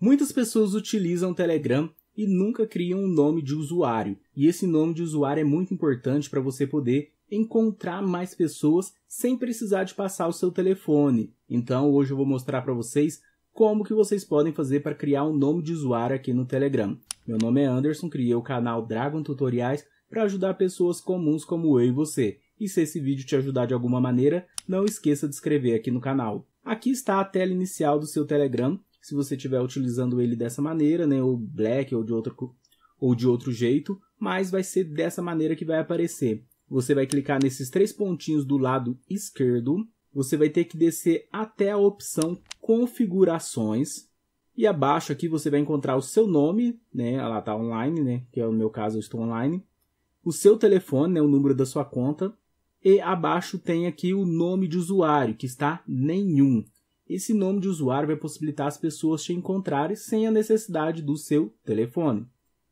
Muitas pessoas utilizam o Telegram e nunca criam um nome de usuário, e esse nome de usuário é muito importante para você poder encontrar mais pessoas sem precisar de passar o seu telefone. Então, hoje eu vou mostrar para vocês como que vocês podem fazer para criar um nome de usuário aqui no Telegram. Meu nome é Anderson, criei o canal Dragon Tutoriais para ajudar pessoas comuns como eu e você. E se esse vídeo te ajudar de alguma maneira, não esqueça de inscrever aqui no canal. Aqui está a tela inicial do seu Telegram se você estiver utilizando ele dessa maneira, né, ou black ou de outro ou de outro jeito, mas vai ser dessa maneira que vai aparecer. Você vai clicar nesses três pontinhos do lado esquerdo, você vai ter que descer até a opção configurações e abaixo aqui você vai encontrar o seu nome, né, ela ah tá online, né, que é o meu caso, eu estou online. O seu telefone, né, o número da sua conta e abaixo tem aqui o nome de usuário, que está nenhum. Esse nome de usuário vai possibilitar as pessoas te encontrarem sem a necessidade do seu telefone.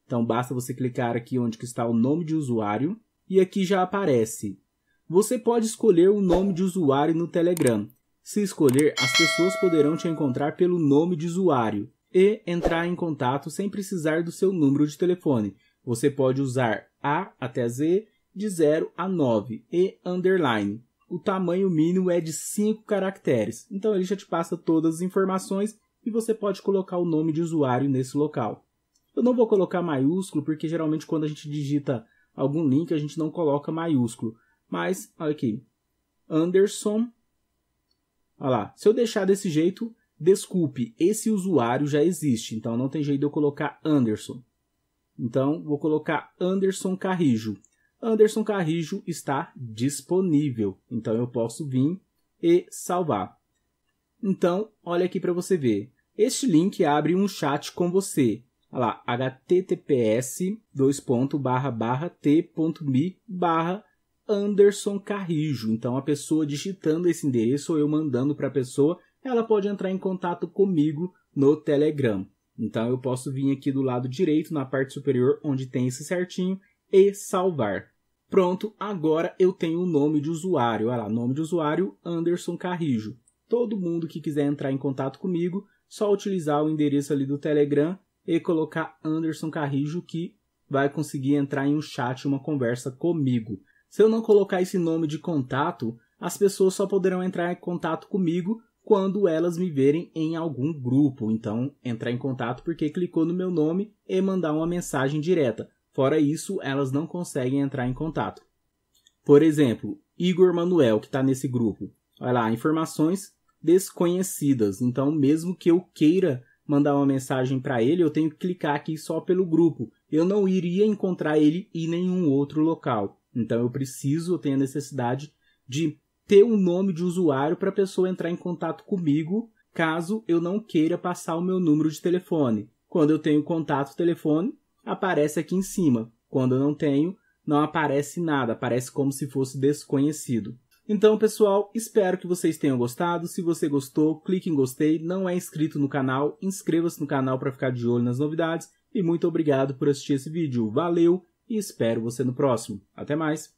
Então basta você clicar aqui onde está o nome de usuário e aqui já aparece. Você pode escolher o nome de usuário no Telegram. Se escolher, as pessoas poderão te encontrar pelo nome de usuário e entrar em contato sem precisar do seu número de telefone. Você pode usar A até Z, de 0 a 9 e underline o tamanho mínimo é de 5 caracteres. Então ele já te passa todas as informações e você pode colocar o nome de usuário nesse local. Eu não vou colocar maiúsculo porque geralmente quando a gente digita algum link a gente não coloca maiúsculo. Mas, olha aqui, Anderson. Olha lá, se eu deixar desse jeito, desculpe, esse usuário já existe, então não tem jeito de eu colocar Anderson. Então, vou colocar Anderson Carrijo. Anderson Carrijo está disponível, então eu posso vir e salvar. Então, olha aqui para você ver. Este link abre um chat com você. Olha lá, https t.me Anderson Carrijo. Então, a pessoa digitando esse endereço ou eu mandando para a pessoa, ela pode entrar em contato comigo no Telegram. Então, eu posso vir aqui do lado direito, na parte superior, onde tem esse certinho, e salvar. Pronto, agora eu tenho o um nome de usuário. Olha lá, nome de usuário Anderson Carrijo. Todo mundo que quiser entrar em contato comigo, só utilizar o endereço ali do Telegram e colocar Anderson Carrijo que vai conseguir entrar em um chat, uma conversa comigo. Se eu não colocar esse nome de contato, as pessoas só poderão entrar em contato comigo quando elas me verem em algum grupo. Então, entrar em contato porque clicou no meu nome e mandar uma mensagem direta. Fora isso, elas não conseguem entrar em contato. Por exemplo, Igor Manuel, que está nesse grupo. Olha lá, informações desconhecidas. Então, mesmo que eu queira mandar uma mensagem para ele, eu tenho que clicar aqui só pelo grupo. Eu não iria encontrar ele em nenhum outro local. Então, eu preciso, eu tenho a necessidade de ter um nome de usuário para a pessoa entrar em contato comigo caso eu não queira passar o meu número de telefone. Quando eu tenho contato telefone, aparece aqui em cima. Quando eu não tenho, não aparece nada, aparece como se fosse desconhecido. Então, pessoal, espero que vocês tenham gostado. Se você gostou, clique em gostei. Não é inscrito no canal, inscreva-se no canal para ficar de olho nas novidades. E muito obrigado por assistir esse vídeo. Valeu e espero você no próximo. Até mais!